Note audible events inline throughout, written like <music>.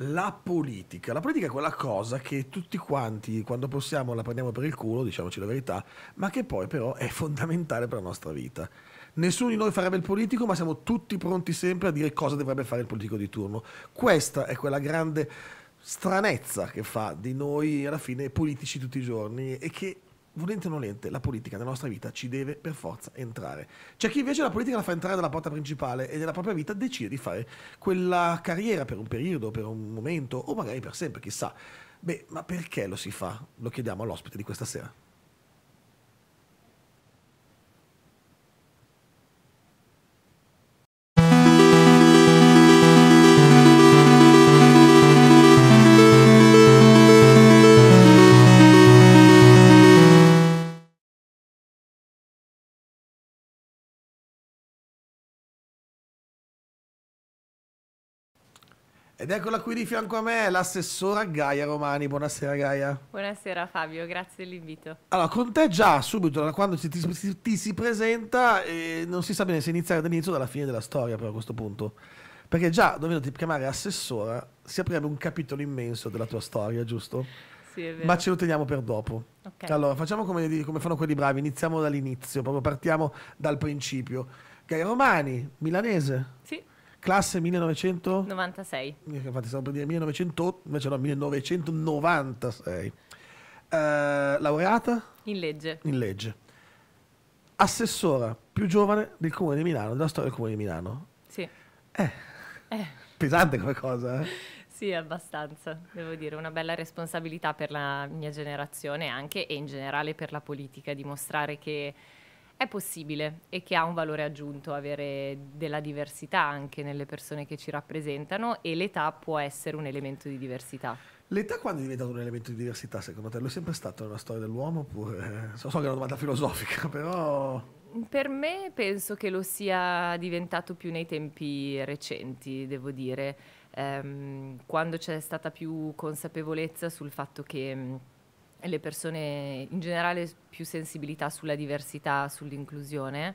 La politica. La politica è quella cosa che tutti quanti, quando possiamo, la prendiamo per il culo, diciamoci la verità, ma che poi però è fondamentale per la nostra vita. Nessuno di noi farebbe il politico, ma siamo tutti pronti sempre a dire cosa dovrebbe fare il politico di turno. Questa è quella grande stranezza che fa di noi alla fine politici tutti i giorni e che volente o nolente, la politica nella nostra vita ci deve per forza entrare. C'è chi invece la politica la fa entrare dalla porta principale e nella propria vita decide di fare quella carriera per un periodo, per un momento o magari per sempre, chissà. Beh, ma perché lo si fa? Lo chiediamo all'ospite di questa sera. Ed eccola qui di fianco a me, l'assessora Gaia Romani. Buonasera Gaia. Buonasera Fabio, grazie dell'invito. Allora, con te già subito, da quando ti, ti, ti si presenta, eh, non si sa bene se iniziare dall'inizio o dalla fine della storia, però a questo punto. Perché già dovendoti chiamare assessora, si aprirebbe un capitolo immenso della tua storia, giusto? Sì, è vero. Ma ce lo teniamo per dopo. Okay. Allora, facciamo come, come fanno quelli bravi, iniziamo dall'inizio, proprio partiamo dal principio. Gaia Romani, milanese? Sì classe 1996. Infatti stavo per dire 1900, invece no, 1996. Eh, laureata? In legge. In legge. Assessora più giovane del comune di Milano, della storia del comune di Milano. Sì. Eh. eh. Pesante come cosa, eh? Sì, abbastanza, devo dire, una bella responsabilità per la mia generazione anche e in generale per la politica, dimostrare che è possibile e che ha un valore aggiunto avere della diversità anche nelle persone che ci rappresentano e l'età può essere un elemento di diversità. L'età quando è diventato un elemento di diversità secondo te? Lo è sempre stato nella storia dell'uomo oppure... Eh, so, so che è una domanda filosofica <laughs> però... Per me penso che lo sia diventato più nei tempi recenti, devo dire, ehm, quando c'è stata più consapevolezza sul fatto che e le persone in generale più sensibilità sulla diversità, sull'inclusione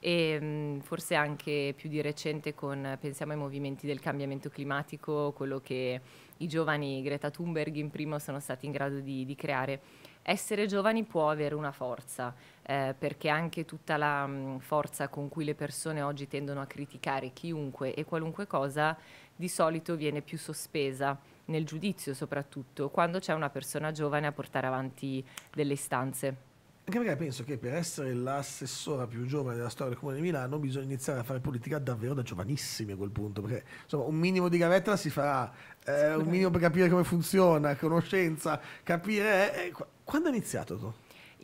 e mh, mm, forse anche più di recente con pensiamo ai movimenti del cambiamento climatico, quello che i giovani Greta Thunberg in primo sono stati in grado di, di creare. Essere giovani può avere una forza, eh, perché anche tutta la mh, mm, forza con cui le persone oggi tendono a criticare chiunque e qualunque cosa di solito viene più sospesa nel giudizio soprattutto, quando c'è una persona giovane a portare avanti delle istanze. Anche perché penso che per essere l'assessora più giovane della storia del Comune di Milano bisogna iniziare a fare politica davvero da giovanissimi a quel punto, perché insomma un minimo di gavetta si farà, eh, un minimo per capire come funziona, conoscenza, capire... Eh, eh quando hai iniziato tu?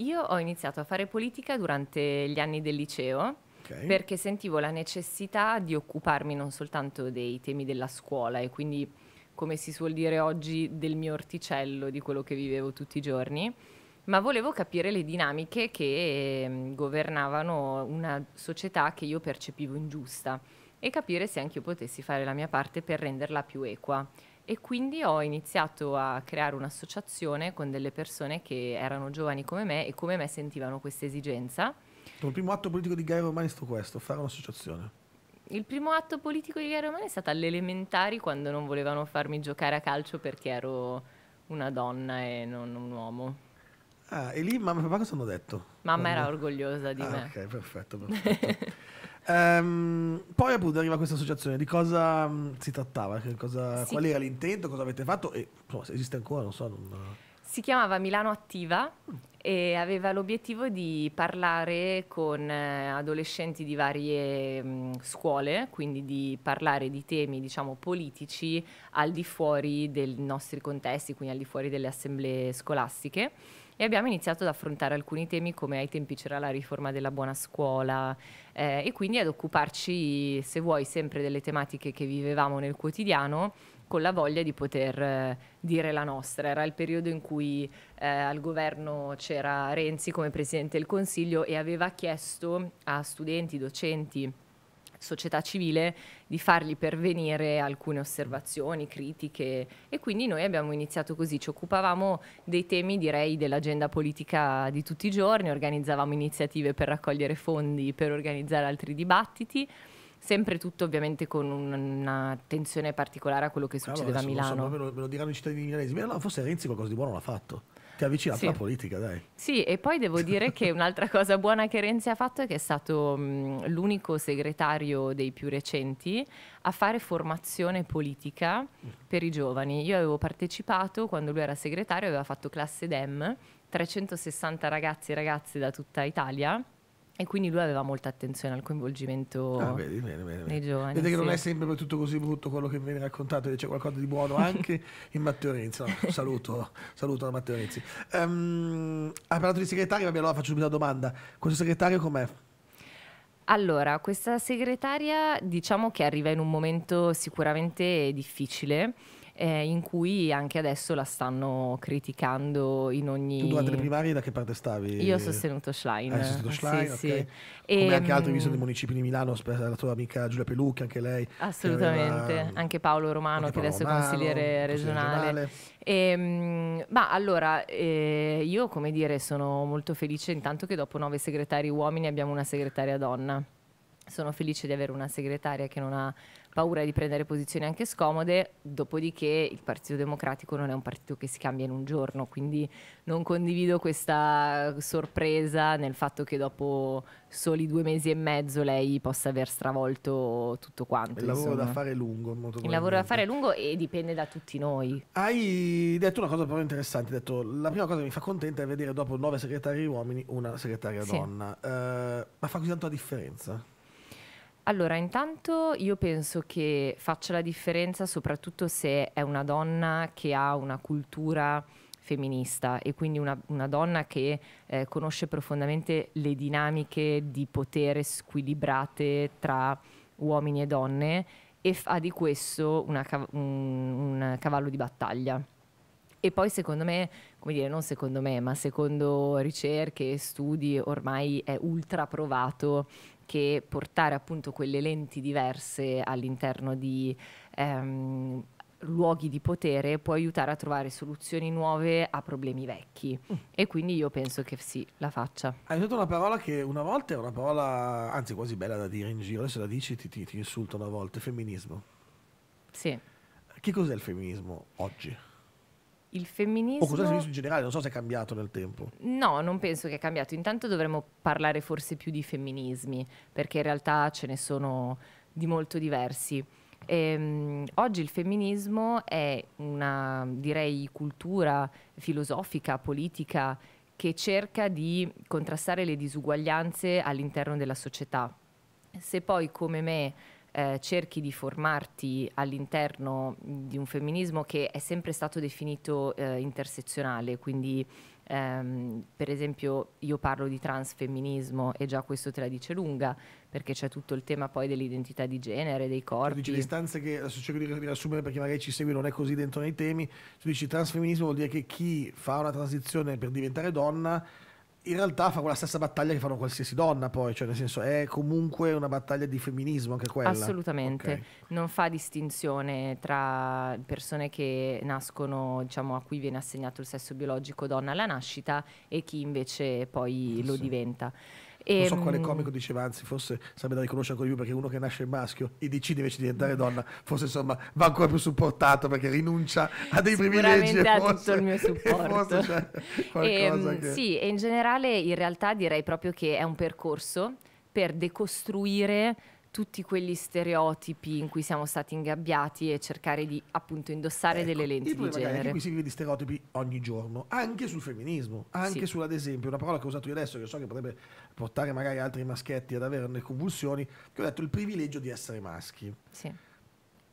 Io ho iniziato a fare politica durante gli anni del liceo, Okay. perché sentivo la necessità di occuparmi non soltanto dei temi della scuola e quindi come si suol dire oggi, del mio orticello, di quello che vivevo tutti i giorni, ma volevo capire le dinamiche che ehm, governavano una società che io percepivo ingiusta e capire se anche io potessi fare la mia parte per renderla più equa. E quindi ho iniziato a creare un'associazione con delle persone che erano giovani come me e come me sentivano questa esigenza. Il primo atto politico di Gaia Romani è stato questo, fare un'associazione il primo atto politico di Guerra Romana è stato all'elementari quando non volevano farmi giocare a calcio perché ero una donna e non un uomo. Ah, e lì mamma e papà cosa hanno detto? Mamma era orgogliosa di ah, me. Ok, perfetto, perfetto. um, <laughs> poi appunto arriva questa associazione, di cosa um, si trattava? Cosa, sì. Qual era l'intento? Cosa avete fatto? E insomma, esiste ancora, non so. Non... Si chiamava Milano Attiva e aveva l'obiettivo di parlare con eh, adolescenti di varie mm, scuole, quindi di parlare di temi diciamo, politici al di fuori dei nostri contesti, quindi al di fuori delle assemblee scolastiche e abbiamo iniziato ad affrontare alcuni temi come ai tempi c'era la riforma della buona scuola eh, e quindi ad occuparci, se vuoi, sempre delle tematiche che vivevamo nel quotidiano con la voglia di poter eh, dire la nostra. Era il periodo in cui eh, al governo c'era Renzi come Presidente del Consiglio e aveva chiesto a studenti, docenti, società civile di fargli pervenire alcune osservazioni, critiche e quindi noi abbiamo iniziato così, ci occupavamo dei temi direi dell'agenda politica di tutti i giorni, organizzavamo iniziative per raccogliere fondi, per organizzare altri dibattiti Sempre tutto ovviamente con un'attenzione particolare a quello che succedeva ah, a Milano. So, me, lo, diranno i cittadini milanesi. Milano forse Renzi qualcosa di buono l'ha fatto ti avvicina sì. alla politica, dai. Sì, e poi devo dire che <laughs> un'altra cosa buona che Renzi ha fatto è che è stato mh, mm, l'unico segretario dei più recenti a fare formazione politica per i giovani. Io avevo partecipato quando lui era segretario, aveva fatto classe DEM, 360 ragazzi e ragazze da tutta Italia e quindi lui aveva molta attenzione al coinvolgimento ah, vedi, bene, bene, dei giovani. Vede che sì. non è sempre tutto così brutto quello che viene raccontato, c'è qualcosa di buono <laughs> anche in Matteo Renzi. No, saluto, saluto Matteo Renzi. Um, ehm, ha parlato di segretario, vabbè, allora faccio subito la domanda. Questo segretario com'è? Allora, questa segretaria diciamo che arriva in un momento sicuramente difficile eh, in cui anche adesso la stanno criticando in ogni... Tu durante le primarie da che parte stavi? Io ho sostenuto Schlein. Eh, hai sostenuto Schlein, sì, okay. sì. Ehm, come e, anche altri visto dei municipi di Milano, la tua amica Giulia Pelucchi, anche lei. Assolutamente, aveva... anche Paolo Romano anche Paolo che adesso è consigliere regionale. regionale. E, ehm, ma allora, eh, io come dire sono molto felice intanto che dopo nove segretari uomini abbiamo una segretaria donna sono felice di avere una segretaria che non ha paura di prendere posizioni anche scomode, dopodiché il Partito Democratico non è un partito che si cambia in un giorno, quindi non condivido questa sorpresa nel fatto che dopo soli due mesi e mezzo lei possa aver stravolto tutto quanto. Il lavoro da fare è lungo. il lavoro da fare è lungo e dipende da tutti noi. Hai detto una cosa proprio interessante, hai detto la prima cosa che mi fa contenta è vedere dopo nove segretari uomini una segretaria sì. donna, uh, ma fa così tanto la differenza? Allora, intanto io penso che faccia la differenza soprattutto se è una donna che ha una cultura femminista e quindi una, una donna che eh, conosce profondamente le dinamiche di potere squilibrate tra uomini e donne e fa di questo una, un, un cavallo di battaglia. E poi secondo me, come dire, non secondo me, ma secondo ricerche e studi ormai è ultra provato che portare appunto quelle lenti diverse all'interno di ehm, luoghi di potere può aiutare a trovare soluzioni nuove a problemi vecchi mm. e quindi io penso che sì, la faccia. Hai usato una parola che una volta è una parola, anzi quasi bella da dire in giro, se la dici ti, ti, ti insultano a volte, femminismo. Sì. Che cos'è il femminismo oggi? il femminismo... O cosa si cos'è in generale, non so se è cambiato nel tempo. No, non penso che è cambiato. Intanto dovremmo parlare forse più di femminismi, perché in realtà ce ne sono di molto diversi. Ehm, oggi il femminismo è una, direi, cultura filosofica, politica, che cerca di contrastare le disuguaglianze all'interno della società. Se poi come me eh, cerchi di formarti all'interno di un femminismo che è sempre stato definito eh, intersezionale, quindi ehm, per esempio io parlo di transfemminismo e già questo te la dice lunga, perché c'è tutto il tema poi dell'identità di genere, dei corpi. Tu dici le istanze che adesso cerco di riassumere perché magari ci segui non è così dentro nei temi, tu dici transfemminismo vuol dire che chi fa una transizione per diventare donna in realtà fa quella stessa battaglia che fanno qualsiasi donna, poi, cioè nel senso è comunque una battaglia di femminismo anche quella. Assolutamente, okay. non fa distinzione tra persone che nascono, diciamo, a cui viene assegnato il sesso biologico donna alla nascita e chi invece poi lo diventa. E, non so ehm, quale comico diceva, anzi, forse sarebbe da riconoscere ancora di più perché uno che nasce maschio e decide invece di diventare donna, forse insomma va ancora più supportato perché rinuncia a dei privilegi. Ha forse, tutto il mio <laughs> supporto. Forse, cioè, e, che... Sì, e in generale in realtà direi proprio che è un percorso per decostruire tutti quegli stereotipi in cui siamo stati ingabbiati e cercare di appunto indossare ecco, delle lenti di genere. Qui si vive di stereotipi ogni giorno, anche sul femminismo, anche sì. sull'ad esempio, una parola che ho usato io adesso che so che potrebbe portare magari altri maschietti ad avere delle convulsioni, che ho detto il privilegio di essere maschi. Sì.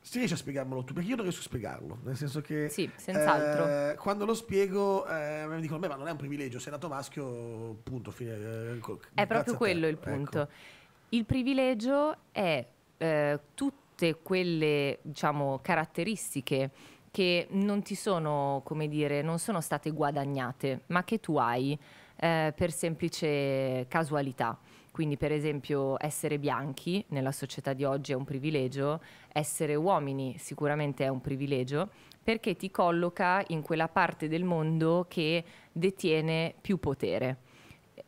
Si riesce a spiegarmelo tu? Perché io non riesco a spiegarlo, nel senso che... Sì, senz'altro. Eh, quando lo spiego eh, mi dicono, beh, ma non è un privilegio, sei nato maschio, punto, fine. Eh, è proprio quello il ecco. punto. Ecco il privilegio è eh, tutte quelle diciamo, caratteristiche che non ti sono, come dire, non sono state guadagnate, ma che tu hai eh, per semplice casualità. Quindi per esempio essere bianchi nella società di oggi è un privilegio, essere uomini sicuramente è un privilegio, perché ti colloca in quella parte del mondo che detiene più potere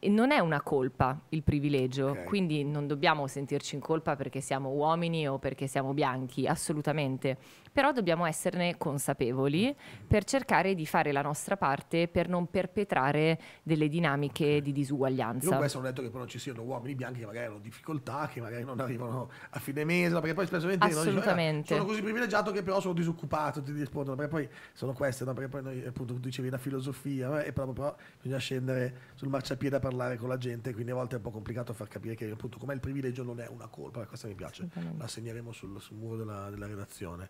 non è una colpa il privilegio, okay. quindi non dobbiamo sentirci in colpa perché siamo uomini o perché siamo bianchi, assolutamente però dobbiamo esserne consapevoli per cercare di fare la nostra parte per non perpetrare delle dinamiche di disuguaglianza. Non questo non detto che poi non ci siano uomini bianchi che magari hanno difficoltà, che magari non arrivano a fine mese, perché poi spesso eh, Assolutamente. sono così privilegiato che però sono disoccupato, ti rispondono, perché poi sono queste, no? perché poi noi appunto tu dicevi la filosofia, e proprio però bisogna scendere sul marciapiede a parlare con la gente, quindi a volte è un po' complicato far capire che appunto com'è il privilegio non è una colpa, questa mi piace, la segneremo sul, sul muro della, della redazione.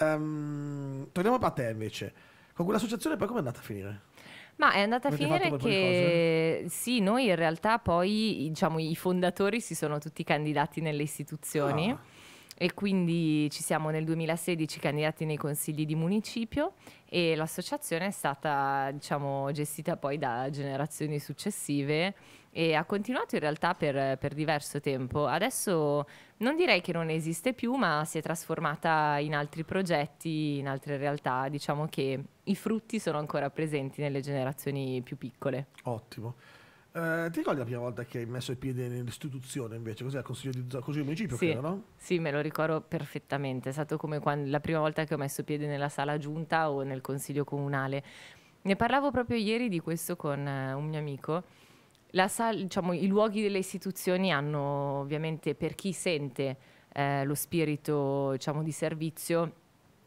Um, torniamo a te invece. Con quell'associazione poi come è andata a finire? Ma è andata Avete a finire che sì, noi in realtà poi diciamo, i fondatori si sono tutti candidati nelle istituzioni. Ah e quindi ci siamo nel 2016 candidati nei consigli di municipio e l'associazione è stata diciamo, gestita poi da generazioni successive e ha continuato in realtà per, per, diverso tempo. Adesso non direi che non esiste più, ma si è trasformata in altri progetti, in altre realtà, diciamo che i frutti sono ancora presenti nelle generazioni più piccole. Ottimo. Eh, ti ricordi la prima volta che hai messo i piedi nell'istituzione invece? Così al consiglio di, consiglio municipio? Sì, credo, no? sì, me lo ricordo perfettamente. È stato come quando, la prima volta che ho messo i piedi nella sala giunta o nel consiglio comunale. Ne parlavo proprio ieri di questo con eh, un mio amico. Sala, diciamo, I luoghi delle istituzioni hanno ovviamente per chi sente eh, lo spirito diciamo, di servizio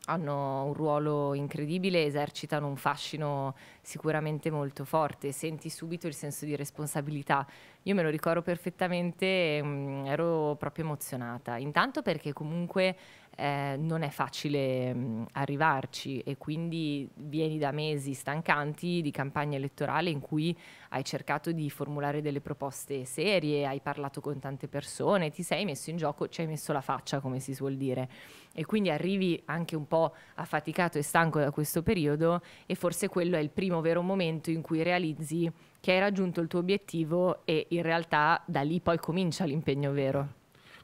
hanno un ruolo incredibile, esercitano un fascino sicuramente molto forte, senti subito il senso di responsabilità. Io me lo ricordo perfettamente, mh, mm, ero proprio emozionata, intanto perché comunque eh, non è facile mh, mm, arrivarci e quindi vieni da mesi stancanti di campagna elettorale in cui hai cercato di formulare delle proposte serie, hai parlato con tante persone, ti sei messo in gioco, ci hai messo la faccia come si suol dire e quindi arrivi anche un po' affaticato e stanco da questo periodo e forse quello è il primo vero momento in cui realizzi che hai raggiunto il tuo obiettivo e in realtà da lì poi comincia l'impegno vero.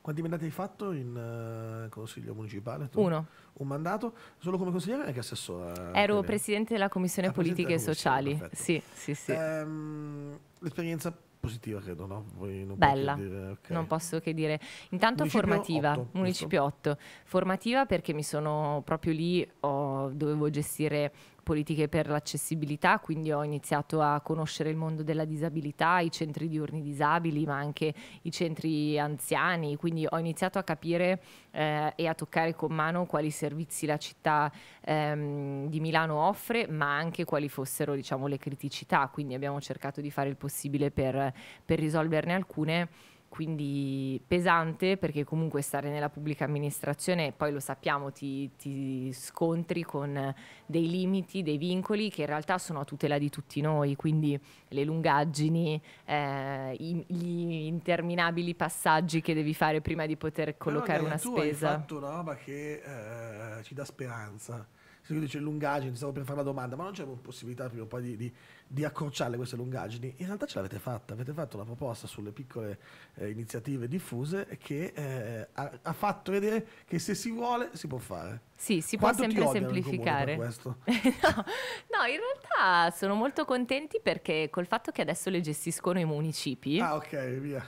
Quanti mandati hai fatto in uh, consiglio municipale? Tu? Uno. Un mandato solo come consigliere e che assessore? Eh, Ero presidente della commissione ah, politiche e sociali. Perfetto. Sì, sì, sì. Ehm, l'esperienza positiva credo, no? Non Bella, dire, okay. non posso che dire. Intanto Municipio formativa, 8, Municipio 8, formativa perché mi sono proprio lì, ho, dovevo gestire politiche per l'accessibilità, quindi ho iniziato a conoscere il mondo della disabilità, i centri diurni disabili, ma anche i centri anziani, quindi ho iniziato a capire eh, e a toccare con mano quali servizi la città ehm, di Milano offre, ma anche quali fossero diciamo, le criticità, quindi abbiamo cercato di fare il possibile per per, risolverne alcune quindi pesante perché comunque stare nella pubblica amministrazione, poi lo sappiamo, ti, ti, scontri con dei limiti, dei vincoli che in realtà sono a tutela di tutti noi, quindi le lungaggini, eh, i, gli interminabili passaggi che devi fare prima di poter collocare no, una tu spesa. Hai fatto una roba che eh, ci dà speranza. Se io dice lungaggini, stavo per fare una domanda, ma non c'è possibilità prima o poi di, di di accorciare queste lungaggini. In realtà ce l'avete fatta, avete fatto una proposta sulle piccole eh, iniziative diffuse che eh, ha, ha, fatto vedere che se si vuole si può fare. Sì, si Quanto può sempre semplificare. <laughs> no, no, in realtà sono molto contenti perché col fatto che adesso le gestiscono i municipi. Ah, ok, via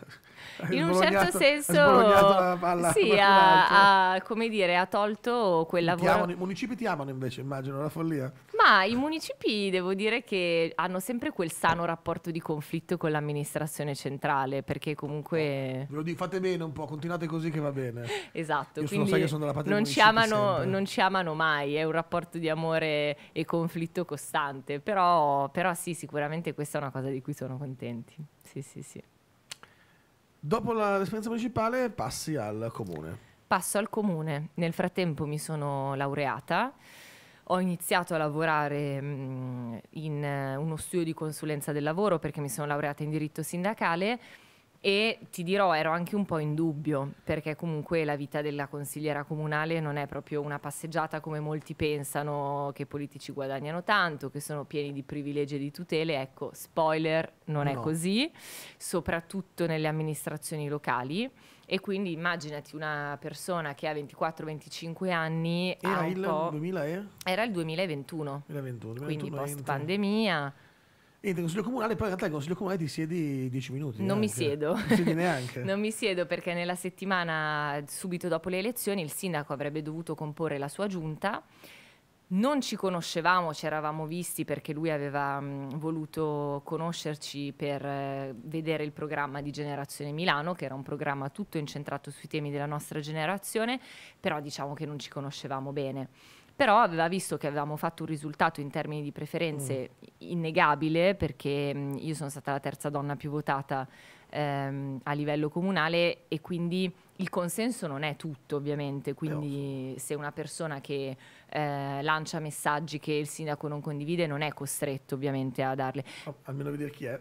in un certo senso sì, ha, ha, come dire, ha tolto quel lavoro. Amano, I municipi ti amano invece, immagino, la follia. Ma i municipi devo dire che hanno sempre quel sano rapporto di conflitto con l'amministrazione centrale, perché comunque... Ve lo dico, fate bene un po', continuate così che va bene. <laughs> Esatto, Io quindi sono, sono della parte non, ci amano, non ci amano mai, è un rapporto di amore e conflitto costante, però, però sì, sicuramente questa è una cosa di cui sono contenti. Sì, sì, sì. Dopo l'esperienza municipale passi al comune. Passo al comune. Nel frattempo mi sono laureata, ho iniziato a lavorare mh, mm, in eh, uno studio di consulenza del lavoro perché mi sono laureata in diritto sindacale e ti dirò, ero anche un po' in dubbio, perché comunque la vita della consigliera comunale non è proprio una passeggiata come molti pensano, che i politici guadagnano tanto, che sono pieni di privilegi e di tutele. Ecco, spoiler, non no. è così, soprattutto nelle amministrazioni locali. E quindi immaginati una persona che ha 24-25 anni. Era il, 2000, eh? era il 2021. 2021 quindi 2021, post pandemia. Entri in consiglio comunale, poi in realtà il consiglio comunale ti siedi 10 minuti. Non neanche. mi siedo. Non siedi neanche. <laughs> non mi siedo perché nella settimana subito dopo le elezioni il sindaco avrebbe dovuto comporre la sua giunta. Non ci conoscevamo, ci eravamo visti perché lui aveva mh, voluto conoscerci per eh, vedere il programma di Generazione Milano, che era un programma tutto incentrato sui temi della nostra generazione, però diciamo che non ci conoscevamo bene però aveva visto che avevamo fatto un risultato in termini di preferenze mm. innegabile perché mm, io sono stata la terza donna più votata ehm, a livello comunale e quindi il consenso non è tutto ovviamente, quindi se una persona che eh, lancia messaggi che il sindaco non condivide non è costretto ovviamente a darle. Oh, almeno vedere chi è.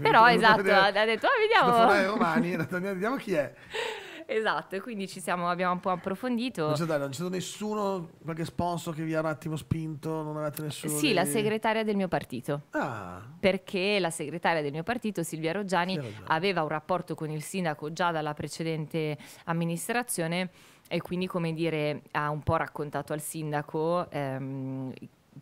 Però esatto, ha detto ah, vediamo... Romani, <laughs> vediamo chi è. Esatto, quindi ci siamo, abbiamo un po' approfondito. Non c'è, non c'è nessuno, qualche sponsor che vi ha un attimo spinto, non avete nessuno? Sì, di... la segretaria del mio partito. Ah. Perché la segretaria del mio partito, Silvia Roggiani, Silvia. aveva un rapporto con il sindaco già dalla precedente amministrazione e quindi, come dire, ha un po' raccontato al sindaco ehm,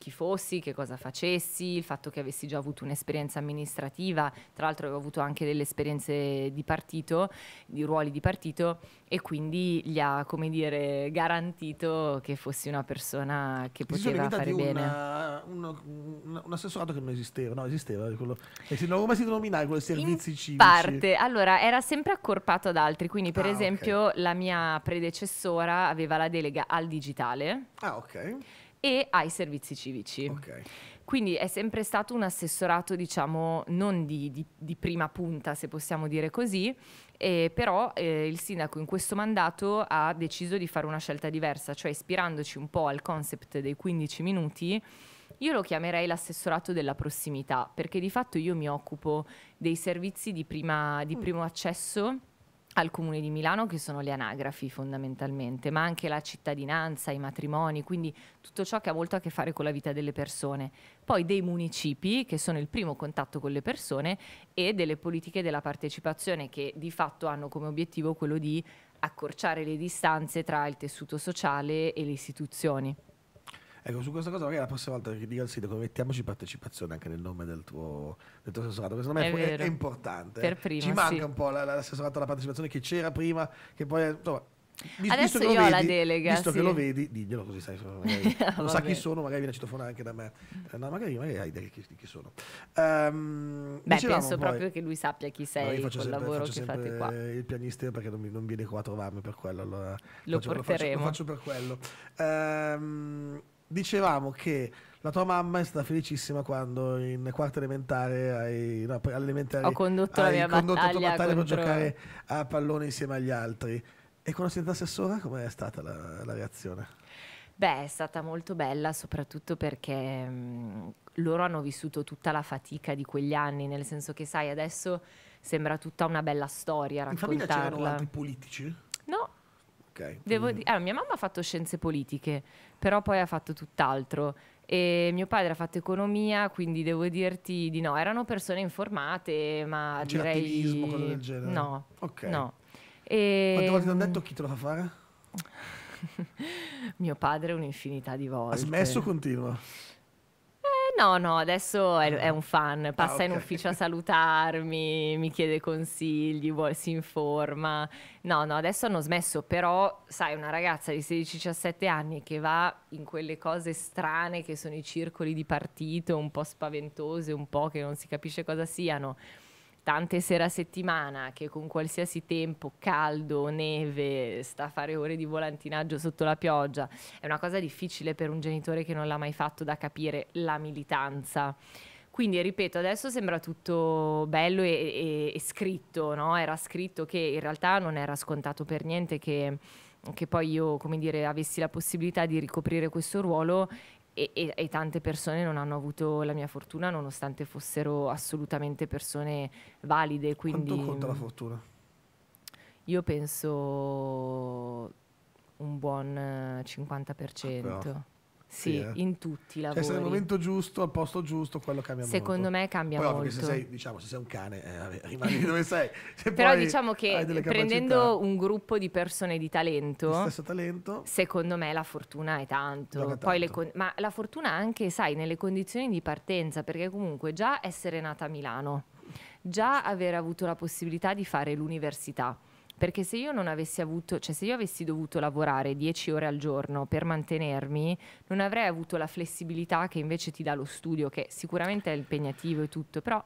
chi fossi, che cosa facessi, il fatto che avessi già avuto un'esperienza amministrativa, tra l'altro avevo avuto anche delle esperienze di partito, di ruoli di partito e quindi gli ha, come dire, garantito che fossi una persona che poteva fare bene. Una, eh, una, un assessorato che non esisteva, no, esisteva quello, eh, no, come si denominava quello servizi In civici? Parte, allora era sempre accorpato ad altri, quindi per ah, esempio okay. la mia predecessora aveva la delega al digitale. Ah, ok e ai servizi civici. Okay. Quindi è sempre stato un assessorato, diciamo, non di, di, di prima punta, se possiamo dire così, eh, però eh, il sindaco in questo mandato ha deciso di fare una scelta diversa, cioè ispirandoci un po' al concept dei 15 minuti, io lo chiamerei l'assessorato della prossimità, perché di fatto io mi occupo dei servizi di, prima, di mm. primo accesso al Comune di Milano che sono le anagrafi fondamentalmente, ma anche la cittadinanza, i matrimoni, quindi tutto ciò che ha molto a che fare con la vita delle persone. Poi dei municipi che sono il primo contatto con le persone e delle politiche della partecipazione che di fatto hanno come obiettivo quello di accorciare le distanze tra il tessuto sociale e le istituzioni. Ecco, su questa cosa magari la prossima volta che dico al sito mettiamoci partecipazione anche nel nome del tuo, del tuo assessorato, perché secondo me è, è, è importante. Per eh. prima, Ci manca sì. un po' l'assessorato alla partecipazione che c'era prima, che poi insomma, Visto Adesso io vedi, ho la delega. Visto sì. che lo vedi, diglielo così sai. Magari, <laughs> non sa chi sono, magari viene a citofonare anche da me. Eh, no, magari, magari hai idea di chi, chi, sono. Um, Beh, penso poi, proprio che lui sappia chi sei no, col sempre, lavoro che fate qua. Il pianista perché non, mi, non, viene qua a trovarmi per quello. Allora lo faccio, porteremo. Lo faccio, lo faccio per quello. Um, dicevamo che la tua mamma è stata felicissima quando in quarta elementare hai, no, all'elementare ho condotto hai la mia condotto battaglia, battaglia contro... per giocare a pallone insieme agli altri. E con la sentenza assessora com'è stata la, la, reazione? Beh, è stata molto bella, soprattutto perché mh, loro hanno vissuto tutta la fatica di quegli anni, nel senso che, sai, adesso sembra tutta una bella storia raccontarla. In famiglia c'erano altri politici? Okay. Devo mm. di- allora, mia mamma ha fatto scienze politiche, però poi ha fatto tutt'altro. E mio padre ha fatto economia, quindi devo dirti di no. Erano persone informate, ma C'è direi... attivismo, cose del genere? No. Ok. No. E... Quante volte ti hanno mm. detto chi te lo fa fare? <laughs> mio padre un'infinità di volte. Ha smesso o continua? No, no, adesso è, è ah. un fan, ah, passa ah, okay. in ufficio a salutarmi, mi chiede consigli, vuole, si informa. No, no, adesso hanno smesso, però sai, una ragazza di 16-17 anni che va in quelle cose strane che sono i circoli di partito, un po' spaventose, un po' che non si capisce cosa siano tante sere a settimana che con qualsiasi tempo, caldo, neve, sta a fare ore di volantinaggio sotto la pioggia, è una cosa difficile per un genitore che non l'ha mai fatto da capire la militanza. Quindi, ripeto, adesso sembra tutto bello e, e, e scritto, no? Era scritto che in realtà non era scontato per niente che che poi io, come dire, avessi la possibilità di ricoprire questo ruolo e, e, e, tante persone non hanno avuto la mia fortuna nonostante fossero assolutamente persone valide. Quindi, Quanto conta la mm, fortuna? Io penso un buon 50%. Ah, sì, eh. in tutti i cioè, lavori. Cioè, essere al momento giusto, al posto giusto, quello cambia molto. Secondo me cambia Poi, molto. Se sei, diciamo, se sei un cane, eh, rimani <laughs> dove sei. Se Però diciamo che prendendo capacità, un gruppo di persone di talento, stesso talento, secondo me la fortuna è tanto. tanto. Con- ma la fortuna anche, sai, nelle condizioni di partenza, perché comunque già essere nata a Milano, già aver avuto la possibilità di fare l'università, perché se io non avessi avuto, cioè se io avessi dovuto lavorare 10 ore al giorno per mantenermi, non avrei avuto la flessibilità che invece ti dà lo studio, che sicuramente è impegnativo e tutto, però...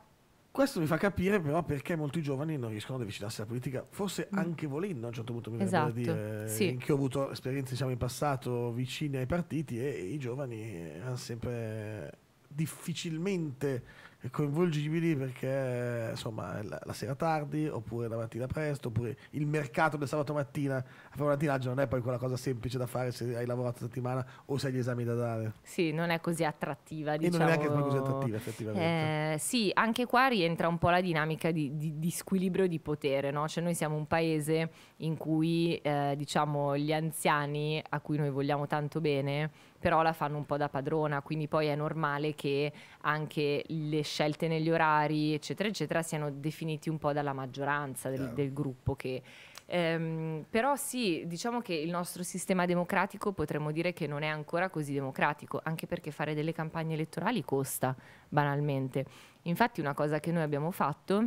Questo mi fa capire però perché molti giovani non riescono ad avvicinarsi alla politica, forse mm. anche volendo a un certo punto mi esatto, dire, sì. che ho avuto esperienze diciamo, in passato vicine ai partiti e, e i giovani erano sempre difficilmente coinvolgibili perché insomma la, la, sera tardi oppure la mattina presto oppure il mercato del sabato mattina a fare un mattinaggio non è poi quella cosa semplice da fare se hai lavorato la settimana o se hai gli esami da dare sì non è così attrattiva diciamo e non è neanche diciamo. così attrattiva effettivamente eh, sì anche qua rientra un po' la dinamica di, di, di, squilibrio di potere no? cioè noi siamo un paese in cui eh, diciamo gli anziani a cui noi vogliamo tanto bene però la fanno un po' da padrona, quindi poi è normale che anche le scelte negli orari, eccetera, eccetera, siano definiti un po' dalla maggioranza del, del gruppo che... Ehm, però sì, diciamo che il nostro sistema democratico potremmo dire che non è ancora così democratico, anche perché fare delle campagne elettorali costa, banalmente. Infatti una cosa che noi abbiamo fatto,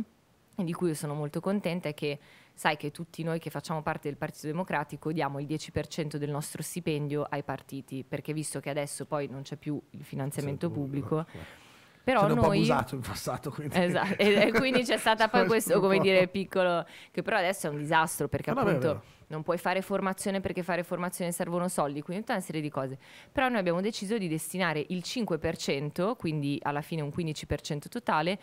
e di cui io sono molto contenta, è che sai che tutti noi che facciamo parte del Partito Democratico diamo il 10% del nostro stipendio ai partiti, perché visto che adesso poi non c'è più il finanziamento pubblico certo. Però cioè, noi... un po' abusato in passato. Quindi... Esatto, <laughs> e, quindi c'è stata poi questo, come dire, piccolo, che però adesso è un disastro perché no, appunto... non puoi fare formazione perché fare formazione servono soldi, quindi tutta una serie di cose. Però noi abbiamo deciso di destinare il 5%, quindi alla fine un 15% totale,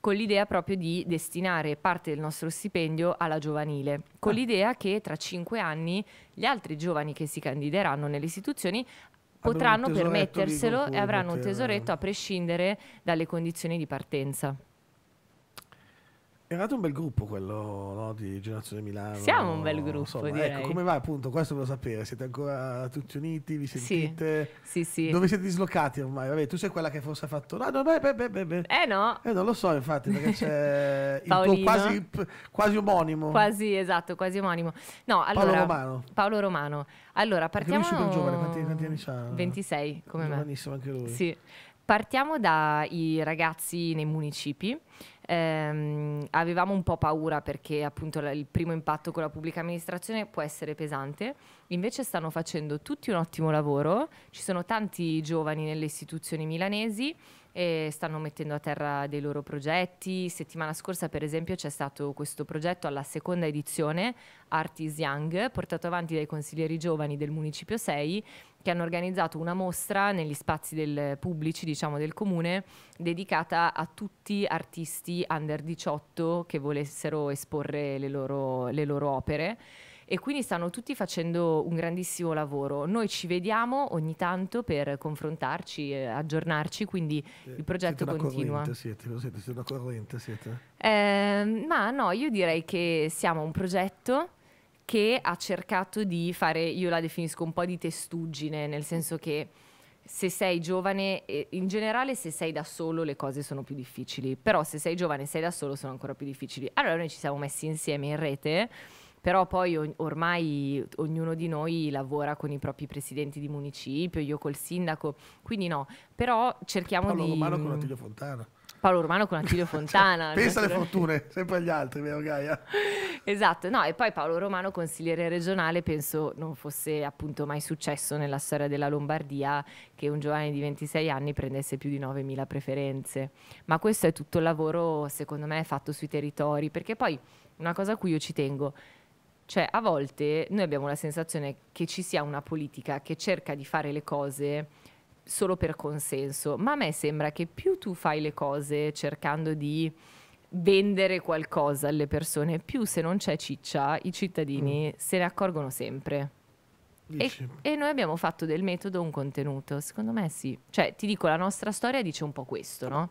con l'idea proprio di destinare parte del nostro stipendio alla giovanile, con ah. l'idea che tra cinque anni gli altri giovani che si candideranno nelle istituzioni potranno permetterselo e avranno un tesoretto a prescindere dalle condizioni di partenza. Eravate un bel gruppo quello no, di Generazione Milano. Siamo un bel gruppo. Insomma, ecco, direi. Ecco, come va appunto? Questo volevo sapere. Siete ancora tutti uniti? Vi sentite? Sì, sì. sì. Dove siete dislocati ormai? Vabbè, tu sei quella che forse ha fatto. No, no, beh, beh, beh, beh. Eh no. Eh non lo so, infatti, perché c'è <laughs> il tuo quasi, quasi, omonimo. Quasi, esatto, quasi omonimo. No, allora, Paolo Romano. Paolo Romano. Allora, partiamo. Anche lui è super giovane, quanti, quanti anni ha? 26 come me. Giovanissimo anche lui. Sì. Partiamo dai ragazzi nei municipi. Eh, avevamo un po' paura perché appunto il primo impatto con la pubblica amministrazione può essere pesante, invece stanno facendo tutti un ottimo lavoro, ci sono tanti giovani nelle istituzioni milanesi eh, stanno mettendo a terra dei loro progetti. Settimana scorsa, per esempio, c'è stato questo progetto alla seconda edizione, Artis Young, portato avanti dai consiglieri giovani del Municipio 6, che hanno organizzato una mostra negli spazi del, pubblici, diciamo, del comune, dedicata a tutti artisti under 18 che volessero esporre le loro, le loro opere e quindi stanno tutti facendo un grandissimo lavoro. Noi ci vediamo ogni tanto per confrontarci, eh, aggiornarci, quindi eh, il progetto siete continua. Siete, siete, siete una corrente siete? Eh, ma no, io direi che siamo un progetto che ha cercato di fare, io la definisco un po' di testuggine, nel senso che se sei giovane, in generale se sei da solo le cose sono più difficili, però se sei giovane e sei da solo sono ancora più difficili. Allora noi ci siamo messi insieme in rete però poi ormai ognuno di noi lavora con i propri presidenti di municipio, io col sindaco, quindi no, però cerchiamo Paolo di... Romano mm, con Attilio Fontana. Paolo Romano con Attilio <laughs> Fontana. cioè, pensa alle fortune, sempre agli altri, vero Gaia? <laughs> esatto, no, e poi Paolo Romano, consigliere regionale, penso non fosse appunto mai successo nella storia della Lombardia che un giovane di 26 anni prendesse più di 9.000 preferenze. Ma questo è tutto il lavoro, secondo me, fatto sui territori, perché poi una cosa a cui io ci tengo, cioè, a volte noi abbiamo la sensazione che ci sia una politica che cerca di fare le cose solo per consenso, ma a me sembra che più tu fai le cose cercando di vendere qualcosa alle persone, più se non c'è ciccia i cittadini mm. se ne accorgono sempre. E, e, noi abbiamo fatto del metodo un contenuto, secondo me sì. Cioè, ti dico, la nostra storia dice un po' questo, no?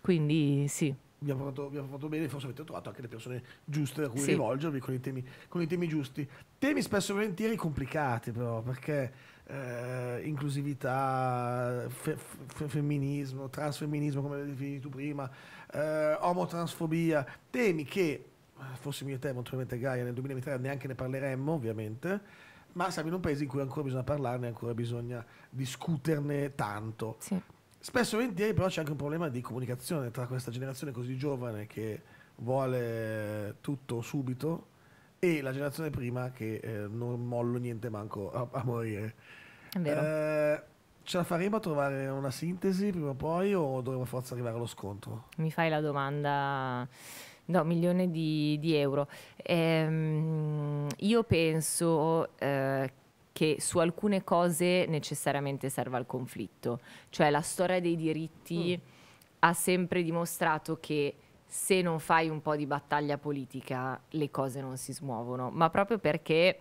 Quindi sì abbiamo ha fatto, fatto, bene, forse avete trovato anche le persone giuste a cui sì. rivolgervi con i, temi, con i, temi, giusti. Temi spesso e volentieri complicati però, perché eh, inclusività, fe, fe, femminismo, transfemminismo come avevi definito prima, eh, omotransfobia, temi che, eh, fossimo io e te, molto probabilmente Gaia, nel 2023 neanche ne parleremmo ovviamente, ma siamo in un paese in cui ancora bisogna parlarne, ancora bisogna discuterne tanto. Sì Spesso e volentieri però c'è anche un problema di comunicazione tra questa generazione così giovane che vuole tutto subito e la generazione prima che eh, non mollo niente manco a, a morire. È vero. Eh, ce la faremo a trovare una sintesi prima o poi o dovremo forza arrivare allo scontro? Mi fai la domanda, no, milione di, di euro. Ehm, io penso eh, che su alcune cose necessariamente serva il conflitto. Cioè la storia dei diritti mm. ha sempre dimostrato che se non fai un po' di battaglia politica le cose non si smuovono, ma proprio perché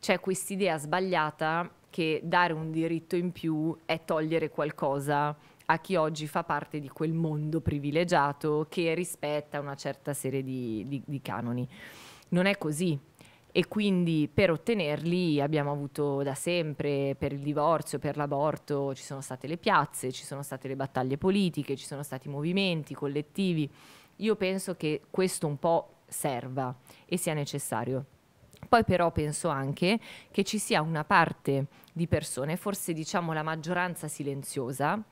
c'è quest'idea sbagliata che dare un diritto in più è togliere qualcosa a chi oggi fa parte di quel mondo privilegiato che rispetta una certa serie di, di, di canoni. Non è così, e quindi per ottenerli abbiamo avuto da sempre per il divorzio, per l'aborto, ci sono state le piazze, ci sono state le battaglie politiche, ci sono stati movimenti collettivi. Io penso che questo un po' serva e sia necessario. Poi però penso anche che ci sia una parte di persone, forse diciamo la maggioranza silenziosa,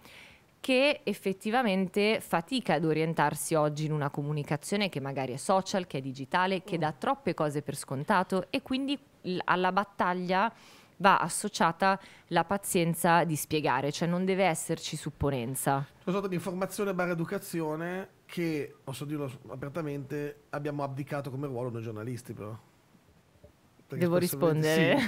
che effettivamente fatica ad orientarsi oggi in una comunicazione che magari è social, che è digitale, che mm. dà troppe cose per scontato e quindi alla battaglia va associata la pazienza di spiegare, cioè non deve esserci supponenza. Una sorta di informazione barra educazione che, posso oh, dirlo apertamente, abbiamo abdicato come ruolo noi giornalisti però. Devo rispondere.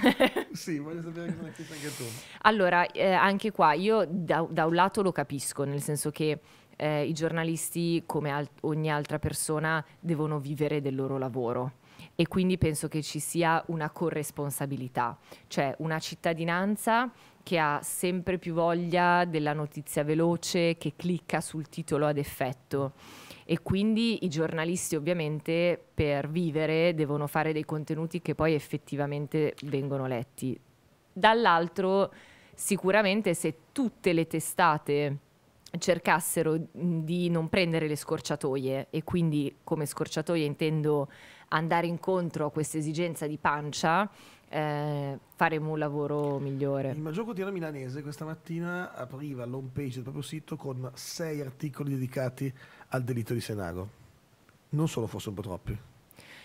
Sì, <laughs> sì, voglio sapere cosa ne pensi anche tu. Allora, eh, anche qua io da, da, un lato lo capisco, nel senso che eh, i giornalisti, come al ogni altra persona, devono vivere del loro lavoro e quindi penso che ci sia una corresponsabilità, cioè una cittadinanza che ha sempre più voglia della notizia veloce, che clicca sul titolo ad effetto e quindi i giornalisti ovviamente per vivere devono fare dei contenuti che poi effettivamente vengono letti. Dall'altro sicuramente se tutte le testate cercassero di non prendere le scorciatoie e quindi come scorciatoie intendo andare incontro a questa esigenza di pancia, eh, faremo un lavoro migliore. Il maggior quotidiano milanese questa mattina apriva l'home page del proprio sito con sei articoli dedicati al delitto di Senago. Non solo fosse un po' troppi.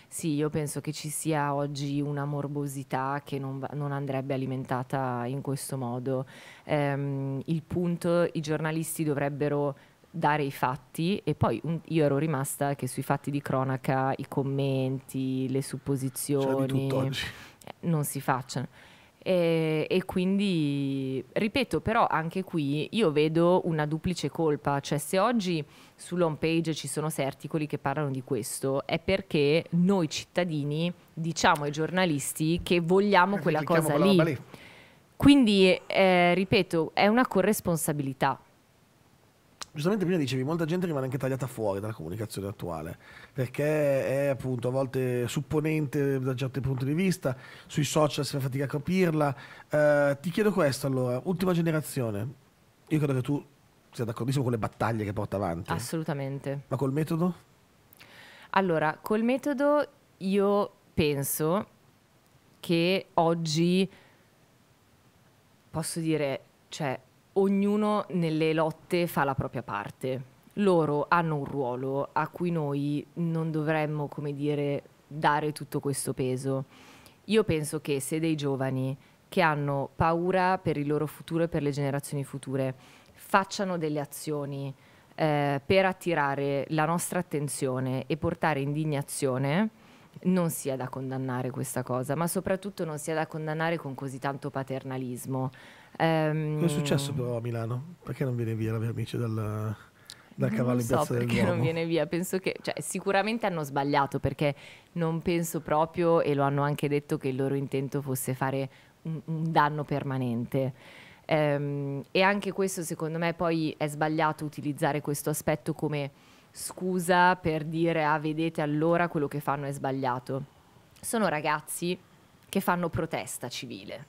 Sì, io penso che ci sia oggi una morbosità che non, non andrebbe alimentata in questo modo. Ehm, il punto, i giornalisti dovrebbero dare i fatti e poi un, io ero rimasta che sui fatti di cronaca i commenti, le supposizioni <laughs> non si facciano. E, eh, e, quindi, ripeto, però anche qui io vedo una duplice colpa, cioè se oggi sull'home page ci sono sei articoli che parlano di questo, è perché noi cittadini diciamo ai giornalisti che vogliamo eh, quella cosa quella lì. lì. Quindi, eh, ripeto, è una corresponsabilità giustamente prima dicevi, molta gente rimane anche tagliata fuori dalla comunicazione attuale, perché è appunto a volte supponente da certi punti di vista, sui social si fa fatica a capirla. Uh, ti chiedo questo allora, ultima generazione, io credo che tu sia d'accordissimo con le battaglie che porta avanti. Assolutamente. Ma col metodo? Allora, col metodo io penso che oggi, posso dire, cioè ognuno nelle lotte fa la propria parte. Loro hanno un ruolo a cui noi non dovremmo, come dire, dare tutto questo peso. Io penso che se dei giovani che hanno paura per il loro futuro e per le generazioni future facciano delle azioni eh, per attirare la nostra attenzione e portare indignazione, non sia da condannare questa cosa, ma soprattutto non sia da condannare con così tanto paternalismo. Um, ehm, Cosa è successo però a Milano? Perché non viene via la vernice dal, dal cavallo in so piazza del Duomo? perché non viene via, penso che cioè, sicuramente hanno sbagliato perché non penso proprio e lo hanno anche detto che il loro intento fosse fare un, un danno permanente. Um, e anche questo secondo me poi è sbagliato utilizzare questo aspetto come scusa per dire ah vedete allora quello che fanno è sbagliato. Sono ragazzi che fanno protesta civile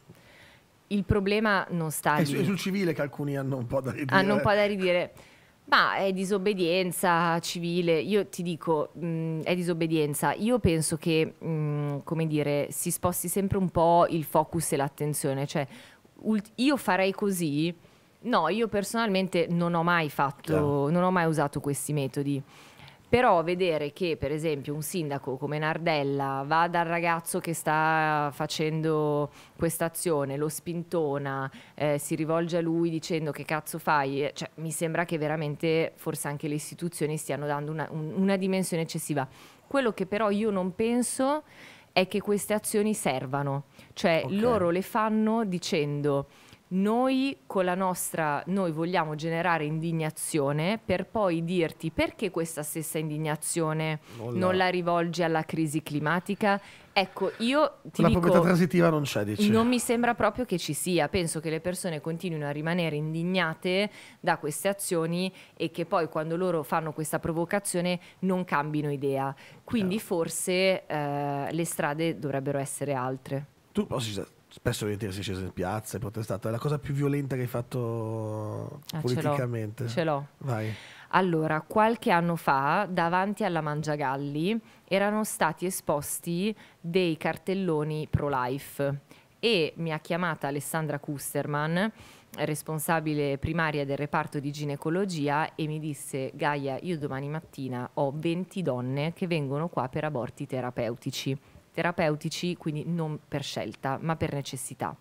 il problema non sta lì. È sul civile che alcuni hanno un po' da ridire. Hanno un po' da ridire. Ma è disobbedienza civile, io ti dico, mh, mm, è disobbedienza. Io penso che, mh, mm, come dire, si sposti sempre un po' il focus e l'attenzione. Cioè, io farei così, no, io personalmente non ho mai fatto, Chiaro. non ho mai usato questi metodi. Però vedere che per esempio un sindaco come Nardella va dal ragazzo che sta facendo questa azione, lo spintona, eh, si rivolge a lui dicendo che cazzo fai, eh, cioè, mi sembra che veramente forse anche le istituzioni stiano dando una, un, una dimensione eccessiva. Quello che però io non penso è che queste azioni servano, cioè okay. loro le fanno dicendo noi con la nostra, noi vogliamo generare indignazione per poi dirti perché questa stessa indignazione non, non la rivolgi alla crisi climatica, Ecco, io ti la dico... La proprietà transitiva non c'è, dici? Non mi sembra proprio che ci sia. Penso che le persone continuino a rimanere indignate da queste azioni e che poi quando loro fanno questa provocazione non cambino idea. Quindi no. forse eh, le strade dovrebbero essere altre. Tu, oh, spesso volentieri si è sceso in piazza, e protestato. È la cosa più violenta che hai fatto ah, politicamente. Ce l'ho. Vai. Allora, qualche anno fa, davanti alla Mangiagalli, erano stati esposti dei cartelloni pro-life e mi ha chiamata Alessandra Kusterman responsabile primaria del reparto di ginecologia e mi disse Gaia, io domani mattina ho 20 donne che vengono qua per aborti terapeutici terapeutici, quindi non per scelta, ma per necessità.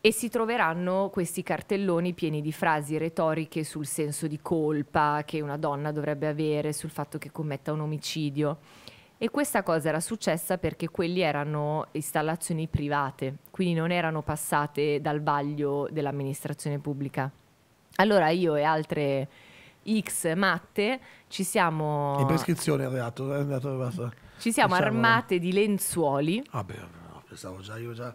E si troveranno questi cartelloni pieni di frasi retoriche sul senso di colpa che una donna dovrebbe avere, sul fatto che commetta un omicidio. E questa cosa era successa perché quelli erano installazioni private, quindi non erano passate dal vaglio dell'amministrazione pubblica. Allora io e altre X matte ci siamo... In prescrizione eh, è andato, è andato è andato. Ci siamo diciamo... armate di lenzuoli. Ah, beh, no, pensavo già io già...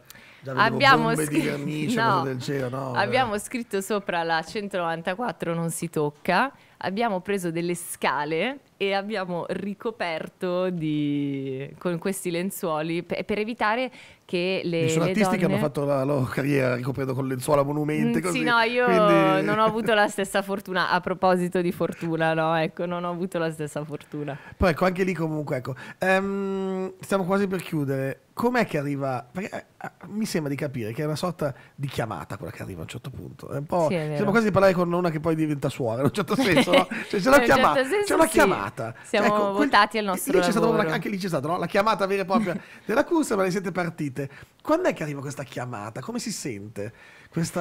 abbiamo, scr... camici, <laughs> no. no, abbiamo scritto sopra la 194 non si tocca, abbiamo preso delle scale e abbiamo ricoperto di... con questi lenzuoli per, per evitare che le, sono le artisti donne... che hanno fatto la loro carriera ricoprendo con lenzuola monumenti mm, Sì, no, io Quindi... non ho avuto la stessa <laughs> fortuna a proposito di fortuna, no, ecco, non ho avuto la stessa fortuna. Poi ecco, anche lì comunque, ecco, um, stiamo quasi per chiudere. Com'è che arriva? Perché, eh, eh, mi sembra di capire che è una sorta di chiamata quella che arriva a un certo punto. È un po', sì, sembra quasi di parlare con una che poi diventa suora, in un certo <laughs> senso. No? Cioè, c'è, una un chiamata, certo senso, c'è una sì. chiamata. Siamo cioè, ecco, votati al nostro lì lavoro. Una, anche lì c'è stata no? la chiamata vera e propria <laughs> della corsa, ma ne siete partiti dite, quando è che arriva questa chiamata? Come si sente questo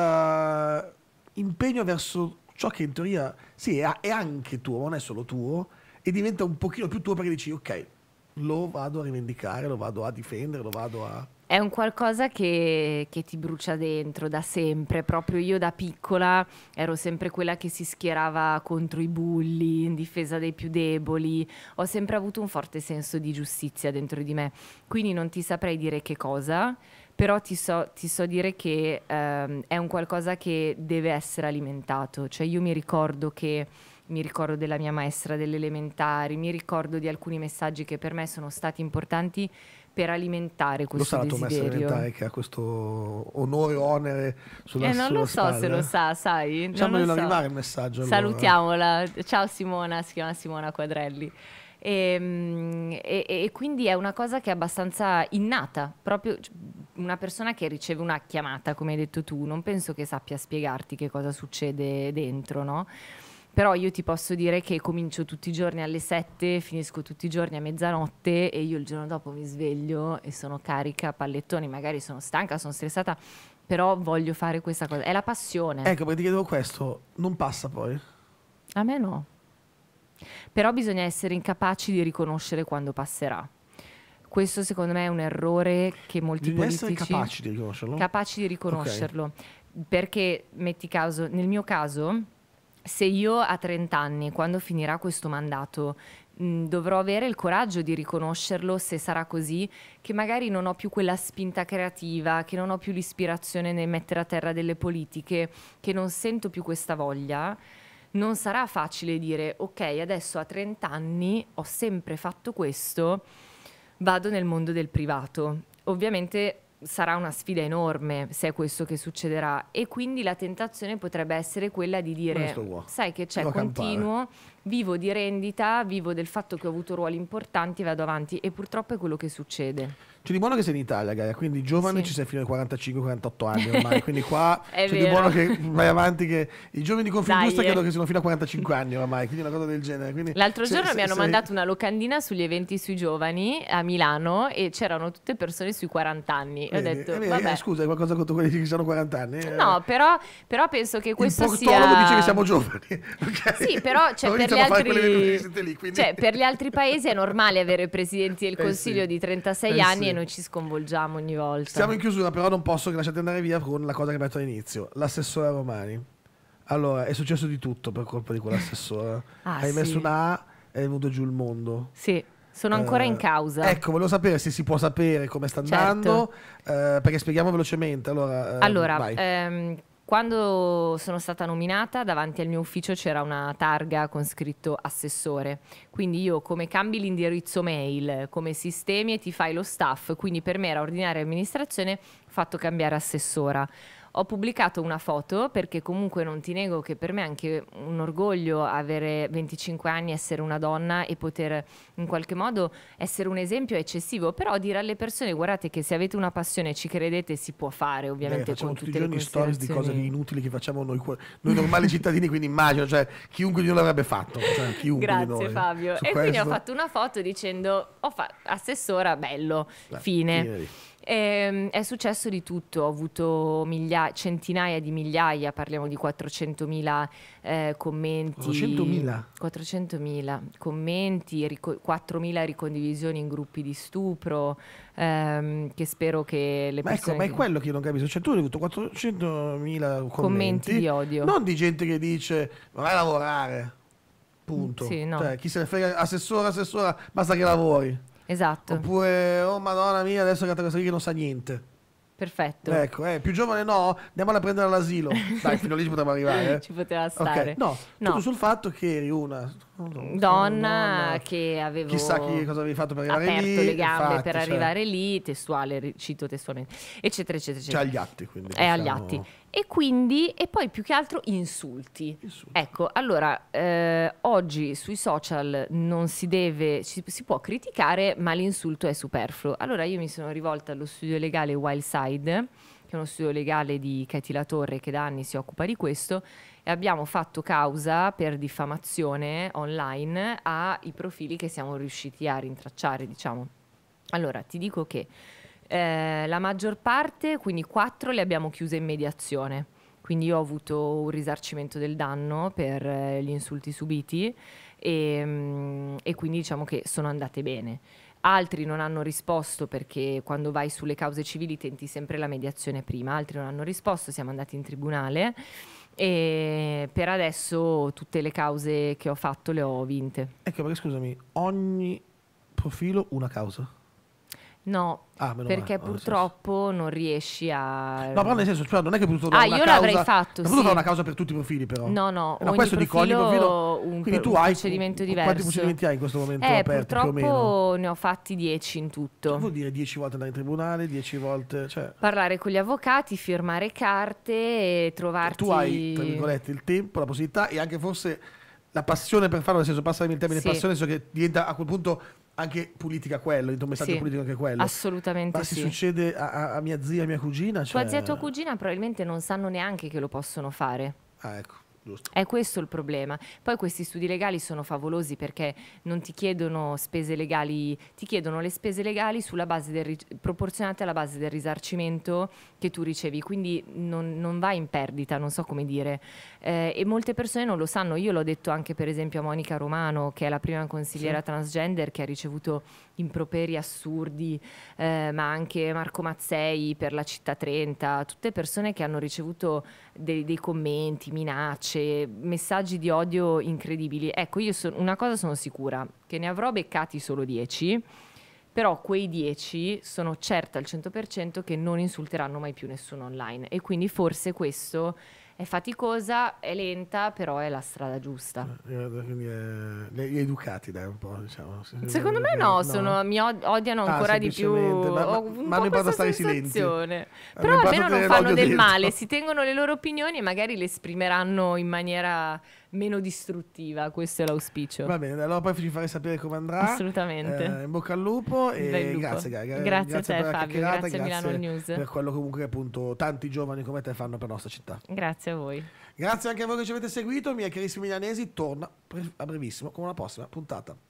impegno verso ciò che in teoria sì, è, anche tuo, non è solo tuo, e diventa un pochino più tuo perché dici ok, lo vado a rivendicare, lo vado a difendere, lo vado a... È un qualcosa che, che, ti brucia dentro da sempre, proprio io da piccola ero sempre quella che si schierava contro i bulli, in difesa dei più deboli, ho sempre avuto un forte senso di giustizia dentro di me, quindi non ti saprei dire che cosa, però ti so, ti so dire che ehm, è un qualcosa che deve essere alimentato, cioè io mi ricordo che mi ricordo della mia maestra delle elementari, mi ricordo di alcuni messaggi che per me sono stati importanti per alimentare questo lo sa desiderio. Lo elementare che ha questo onore onere sulla eh, non lo so spalla. se lo sa, sai. Facciamolo so. arrivare il messaggio. Allora. Salutiamola. Ciao Simona, si chiama Simona Quadrelli. Ehm, e, e, e, quindi è una cosa che è abbastanza innata, proprio cioè, una persona che riceve una chiamata, come hai detto tu, non penso che sappia spiegarti che cosa succede dentro, no? però io ti posso dire che comincio tutti i giorni alle 7, finisco tutti i giorni a mezzanotte e io il giorno dopo mi sveglio e sono carica, pallettoni, magari sono stanca, sono stressata, però voglio fare questa cosa, è la passione. Ecco, perché ti chiedevo questo, non passa poi? A me no. Però bisogna essere incapaci di riconoscere quando passerà. Questo secondo me è un errore che molti bisogna politici... Bisogna essere capaci di riconoscerlo? Capaci di riconoscerlo. Okay. Perché, metti caso, nel mio caso se io a 30 anni, quando finirà questo mandato, mh, mm, dovrò avere il coraggio di riconoscerlo se sarà così, che magari non ho più quella spinta creativa, che non ho più l'ispirazione nel mettere a terra delle politiche, che non sento più questa voglia, non sarà facile dire ok, adesso a 30 anni ho sempre fatto questo, vado nel mondo del privato. Ovviamente sarà una sfida enorme se è questo che succederà e quindi la tentazione potrebbe essere quella di dire sai che c'è, continuo, campana vivo di rendita, vivo del fatto che ho avuto ruoli importanti, vado avanti e purtroppo è quello che succede. C'è di buono che sei in Italia, Gaia, quindi giovane sì. ci sei fino ai 45-48 anni ormai, <laughs> quindi qua c'è vero. di buono che vai avanti che i giovani di Confindustria eh. credo che siano fino a 45 anni ormai, quindi una cosa del genere. Quindi L'altro se, giorno se, mi hanno sei... mandato una locandina sugli eventi sui giovani a Milano e c'erano tutte persone sui 40 anni. Vedi, ho detto, vedi, vabbè. Eh, scusa, hai qualcosa contro quelli che sono 40 anni? Eh. No, però, però, penso che questo sia... Il proctologo dice che siamo giovani. <laughs> Okay? Sì, però cioè, per iniziano a altri... lì. Quindi... Cioè, per gli altri paesi è normale avere presidenti del Consiglio eh sì. di 36 eh anni sì. e noi ci sconvolgiamo ogni volta. Siamo in chiusura, però non posso che lasciate andare via con la cosa che ho detto all'inizio, l'assessore Romani. Allora, è successo di tutto per colpa di quell'assessore. <laughs> ah, Hai sì. messo una A e è venuto giù il mondo. Sì. Sono ancora in eh, causa. Ecco, volevo sapere se si può sapere come sta certo. andando, certo. eh, perché spieghiamo velocemente. Allora, eh, allora ehm, quando sono stata nominata, davanti al mio ufficio c'era una targa con scritto assessore. Quindi io come cambi l'indirizzo mail, come sistemi e ti fai lo staff, quindi per me era ordinaria amministrazione, fatto cambiare assessora ho pubblicato una foto perché comunque non ti nego che per me è anche un orgoglio avere 25 anni, essere una donna e poter in qualche modo essere un esempio eccessivo, però dire alle persone guardate che se avete una passione ci credete si può fare ovviamente eh, con i giorni stories di cose inutili che facciamo noi, noi normali cittadini, quindi immagino, cioè chiunque di noi l'avrebbe fatto. Cioè, Grazie Fabio. Su e questo... quindi ho fatto una foto dicendo, ho fa- assessora, bello, Beh, fine. Tieni. E, ehm, è successo di tutto, ho avuto migliaia, centinaia di migliaia, parliamo di 400.000 eh, commenti. 400.000? 400.000 commenti, rico- 4.000 ricondivisioni in gruppi di stupro, ehm, che spero che le ma ecco, persone... Ecco, ma è quello che io non capisco, cioè tu hai avuto 400.000 commenti, commenti di odio. Non di gente che dice vai a lavorare. Punto. Sì, no. cioè, chi se ne frega, assessora, assessora, basta che lavori. Esatto. Oppure, oh madonna mia, adesso canta questo qui che non sa niente. Perfetto. Ecco, eh, più giovane no, andiamola a prendere all'asilo. <laughs> Dai, fino lì ci poteva arrivare. Eh? <laughs> ci poteva stare. Okay. No, no. sul fatto che eri una donna, donna che aveva chissà chi, cosa avevi fatto per arrivare aperto lì. aperto le gambe infatti, per cioè... arrivare lì, testuale, cito testualmente, eccetera, eccetera, eccetera. Cioè agli atti, quindi. È possiamo... agli atti. E quindi, e poi più che altro insulti. insulti. Ecco, allora, eh, oggi sui social non si deve, ci, si può criticare, ma l'insulto è superfluo. Allora io mi sono rivolta allo studio legale Wildside, che è uno studio legale di Katie La Torre che da anni si occupa di questo, e abbiamo fatto causa per diffamazione online ai profili che siamo riusciti a rintracciare, diciamo. Allora, ti dico che... Eh, la maggior parte, quindi quattro, le abbiamo chiuse in mediazione. Quindi io ho avuto un risarcimento del danno per eh, gli insulti subiti e, mm, e quindi diciamo che sono andate bene altri non hanno risposto perché quando vai sulle cause civili tenti sempre la mediazione prima, altri non hanno risposto, siamo andati in tribunale e per adesso tutte le cause che ho fatto le ho vinte. Ecco perché scusami, ogni profilo una causa? No, ah, perché male, ah, purtroppo non riesci a. No, però nel senso, cioè, non è che hai purtroppo. Ah, una causa, l'avrei fatto. Non sì. una causa per tutti i profili, però. No, no. Eh, no questo profilo, dico, ogni profilo. Un, quindi tu un hai. procedimento diverso. Quanti procedimenti hai in questo momento? Eh, aperti, purtroppo ne ho fatti dieci in tutto. Che vuol dire dieci volte andare in tribunale, dieci volte. Cioè... Parlare con gli avvocati, firmare carte e trovarti. tu hai, tra virgolette, il tempo, la possibilità e anche forse la passione per farlo, nel senso, passare il termine sì. passione, nel senso che diventa a quel punto anche politica quello, il tuo messaggio sì, politico anche quello. Assolutamente. Ma sì. si succede a, a, mia zia e mia cugina. Cioè... Tua zia e cioè tua cugina probabilmente non sanno neanche che lo possono fare. Ah, ecco. Giusto. È questo il problema. Poi questi studi legali sono favolosi perché non ti chiedono spese legali, ti chiedono le spese legali del, proporzionate alla base del risarcimento che tu ricevi, quindi non, non vai in perdita, non so come dire. Eh, e molte persone non lo sanno, io l'ho detto anche per esempio a Monica Romano, che è la prima consigliera sì. transgender che ha ricevuto improperi assurdi, eh, ma anche Marco Mazzei per la città 30, tutte persone che hanno ricevuto dei, dei commenti, minacce, messaggi di odio incredibili. Ecco, io so, una cosa sono sicura, che ne avrò beccati solo 10, però quei 10 sono certa al 100% che non insulteranno mai più nessuno online e quindi forse questo è faticosa, è lenta, però è la strada giusta. Eh, eh, eh, quindi è... li educati, dai, un po', diciamo. Secondo me no, no. Sono, mi odiano ah, ancora ah, di più. Ma, Ho un ma hanno imparato stare silenti. Però almeno non fanno del dentro. male, si tengono le loro opinioni e magari le esprimeranno in maniera meno distruttiva. Questo è l'auspicio. Va bene, allora poi ci farei sapere come andrà. Assolutamente. Eh, in bocca al lupo e lupo. grazie, Gaia. Grazie, grazie, grazie a te, Fabio. Grazie, a Milano News. Per quello comunque, appunto, tanti giovani come te fanno per la nostra città. Grazie a voi. Grazie anche a voi che ci avete seguito, miei carissimi milanesi. Torna a brevissimo con una prossima puntata.